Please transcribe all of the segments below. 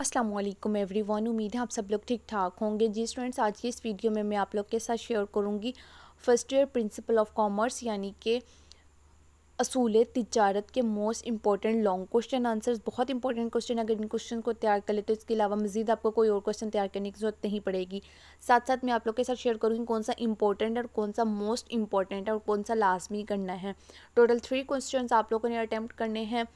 अस्सलाम वालेकुम वन उम्मीद है आप सब लोग ठीक ठाक होंगे जी स्टूडेंट्स आज की इस वीडियो में मैं आप लोग के साथ शेयर करूंगी first year principle of commerce यानी के असूल तजारत के most important long question answers बहुत इंपॉर्टेंट क्वेश्चन अगर इन क्वेश्चन को तैयार कर ले तो इसके अलावा मजीद आपको कोई और क्वेश्चन तैयार करने की जरूरत नहीं पड़ेगी साथ साथ मैं आप लोग के साथ शेयर करूँगी कौन सा इंपॉर्टेंट और कौन सा मोस्ट इंपॉर्टेंट और कौन सा लाजमी करना है टोटल थ्री क्वेश्चन आप लोगों ने अटैम्प्ट करने हैं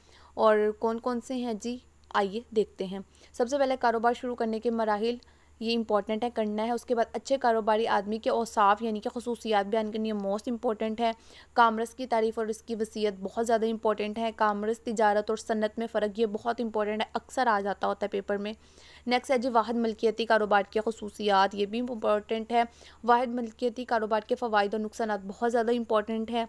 और कौन कौन से हैं जी आइए देखते हैं सबसे पहले कारोबार शुरू करने के मराहल ये इंपॉर्टेंट है करना है उसके बाद अच्छे कारोबारी आदमी के औसाफ यानी कि खसूसियात बयान करनी है मोस्ट इंपॉर्टेंट है कामरस की तारीफ और इसकी वसीयत बहुत ज़्यादा इंपॉर्टेंट है कामरस तजारत और सन्नत में फ़र्क ये बहुत इंपॉर्टेंट है अक्सर आ जाता होता है पेपर में नेक्स्ट है जी वाहद मलकियती कारोबार की खसूसियात ये भी इंपॉर्टेंट है वाद मलकियती कारोबार के फ़वाद और नुकसान बहुत ज़्यादा इंपॉर्टेंट है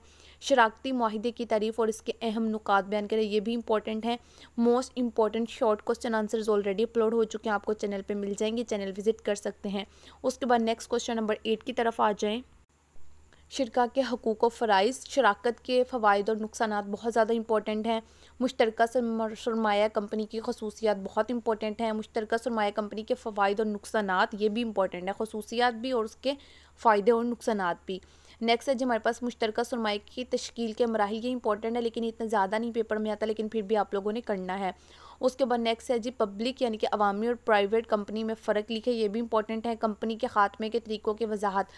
शराकती माहदे की तारीफ और इसके अहम नुकात बयान करें ये भी इंपॉर्टेंट है most important short question answers already upload हो चुके हैं आपको चैनल पर मिल जाएंगे चैनल विज़िट कर सकते हैं उसके बाद नेक्स्ट क्वेश्चन नंबर एट की तरफ आ जाएँ शिरका के हकूक़ और फ़राइज़ शराकत के फ़वाद और नुकसान बहुत ज़्यादा इंपॉर्टेंट हैं मुशतरक सरमाया कंपनी की खसूसियात बहुत इंपॉर्टेंट हैं मुशतरक सरमाया कंपनी के फ़वाद और नुकसान ये भी इंपॉर्टेंट है खसूसियात भी और उसके फ़ायदे और नुकसान भी नेक्स्ट है जी हमारे पास मुश्तर सरमाई की तश्कील के मराहल ये इंपॉर्टेंट है लेकिन इतना ज़्यादा नहीं पेपर में आता लेकिन फिर भी आप लोगों ने करना है उसके बाद नेक्स्ट है जी पब्लिक यानी कि अवामी और प्राइवेट कंपनी में फ़र्क लिखे ये भी इंपॉर्टेंट है कंपनी के खात्मे के तरीकों के वजाहत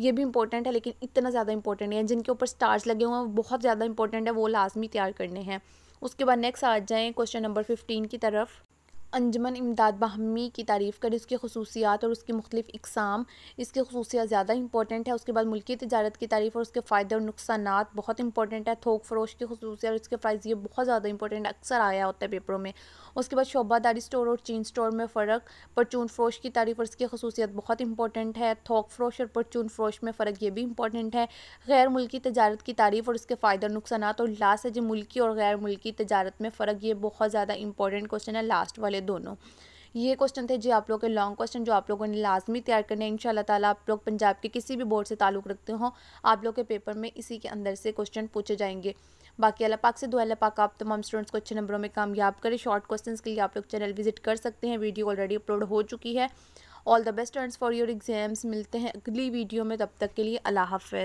ये भी इंपॉर्टेंट है लेकिन इतना ज़्यादा इंपॉर्टेंट नहीं है जिनके ऊपर स्टार्स लगे हुए हैं बहुत ज़्यादा इंपॉर्टेंट है वो लाजमी तैयार करने हैं उसके बाद नेक्स्ट आ जाएँ क्वेश्चन नंबर फिफ्टीन की तरफ अंजमन इमदाद बाहमी की तारीफ़ कर इसकी खसूसियात और उसकी मुख्तफ इकसाम इसकी खसूसियात ज़्यादा इंपॉर्टेंट है उसके बाद मुल्की तजारत की तारीफ़ और उसके फ़ायदे और नुकसान बहुत इंपॉर्टेंट है थोक फरोश की खसूसियात और इसके फ़ायदे ये बहुत ज़्यादा इंपॉर्टेंट अक्सर आया होता है पेपरों में उसके बाद शोबादारी स्टोर और चीन स्टोर में फ़र्क परचून फरोश की तारीफ़ और इसकी खसूसियात बहुत इंपॉर्टेंट है थोक फरोश और परचून फरोश में फ़र्क ये भी इंपॉर्टेंट है गैर मुल्की तजारत की तारीफ़ और उसके फ़ायदे और नुकसान और लास्ट है जो मुल्की और गैर मुल्की तजारत में फ़र्क ये बहुत ज़्यादा इंपॉर्टेंट क्वेश्चन है लास्ट वाले दोनों ये क्वेश्चन थे जी आप लोगों के लॉन्ग क्वेश्चन जो आप लोगों ने लाजमी तैयार करने हैं इन ताला आप लोग पंजाब के किसी भी बोर्ड से ताल्लुक़ रखते हो आप लोग के पेपर में इसी के अंदर से क्वेश्चन पूछे जाएंगे बाकी अल्लाह पाक से दुआ अल्लाह पाक आप तमाम स्टूडेंट्स को अच्छे नंबरों में कामयाब करें शॉर्ट क्वेश्चन के लिए आप लोग चैनल विजिट कर सकते हैं वीडियो ऑलरेडी अपलोड हो चुकी है all the best for your exams मिलते हैं अगली वीडियो में तब तक के लिए अल्लाह हाफ